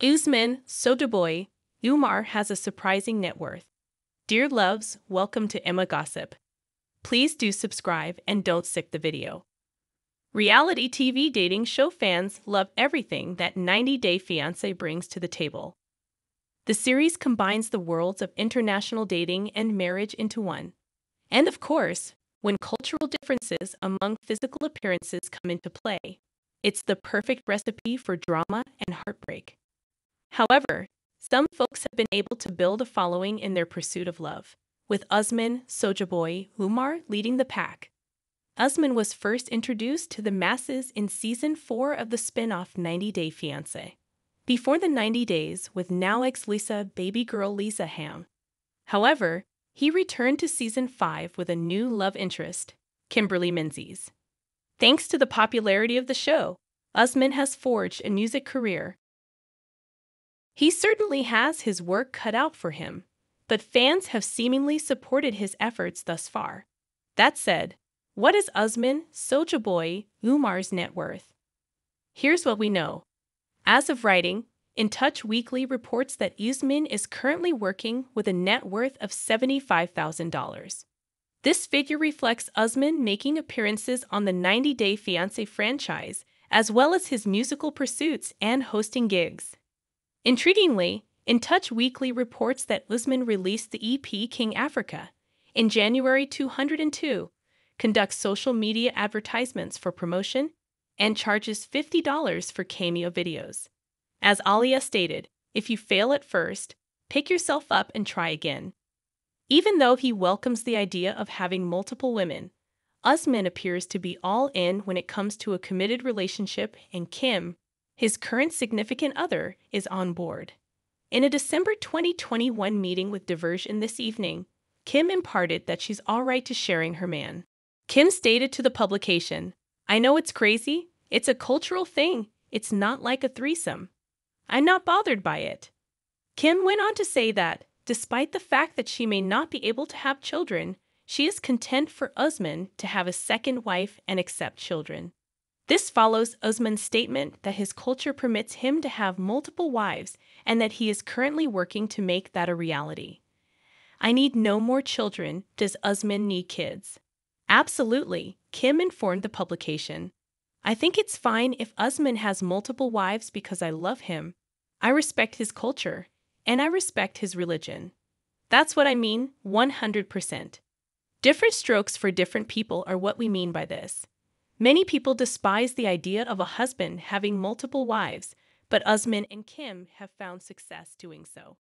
Uzman Sodaboy, Umar has a surprising net worth. Dear loves, welcome to Emma Gossip. Please do subscribe and don't sick the video. Reality TV dating show fans love everything that 90 Day Fiancé brings to the table. The series combines the worlds of international dating and marriage into one. And of course, when cultural differences among physical appearances come into play, it's the perfect recipe for drama and heartbreak. However, some folks have been able to build a following in their pursuit of love, with Usman, Sojaboy, Umar leading the pack. Usman was first introduced to the masses in season 4 of the spin-off 90 Day Fiancé. Before the 90 days with now ex-Lisa baby girl Lisa Ham. However, he returned to season 5 with a new love interest, Kimberly Menzies. Thanks to the popularity of the show, Usman has forged a music career he certainly has his work cut out for him, but fans have seemingly supported his efforts thus far. That said, what is Usman Soja Boy Umar's net worth? Here's what we know. As of writing, In Touch Weekly reports that Usman is currently working with a net worth of $75,000. This figure reflects Usman making appearances on the 90 Day Fiancé franchise, as well as his musical pursuits and hosting gigs. Intriguingly, In Touch Weekly reports that Lisman released the EP King Africa in January 202, conducts social media advertisements for promotion, and charges $50 for cameo videos. As Alia stated, if you fail at first, pick yourself up and try again. Even though he welcomes the idea of having multiple women, Usman appears to be all in when it comes to a committed relationship, and Kim, his current significant other is on board. In a December 2021 meeting with in this evening, Kim imparted that she's all right to sharing her man. Kim stated to the publication, I know it's crazy. It's a cultural thing. It's not like a threesome. I'm not bothered by it. Kim went on to say that, despite the fact that she may not be able to have children, she is content for Usman to have a second wife and accept children. This follows Usman's statement that his culture permits him to have multiple wives and that he is currently working to make that a reality. I need no more children. Does Usman need kids? Absolutely, Kim informed the publication. I think it's fine if Usman has multiple wives because I love him. I respect his culture, and I respect his religion. That's what I mean 100%. Different strokes for different people are what we mean by this. Many people despise the idea of a husband having multiple wives, but Usman and Kim have found success doing so.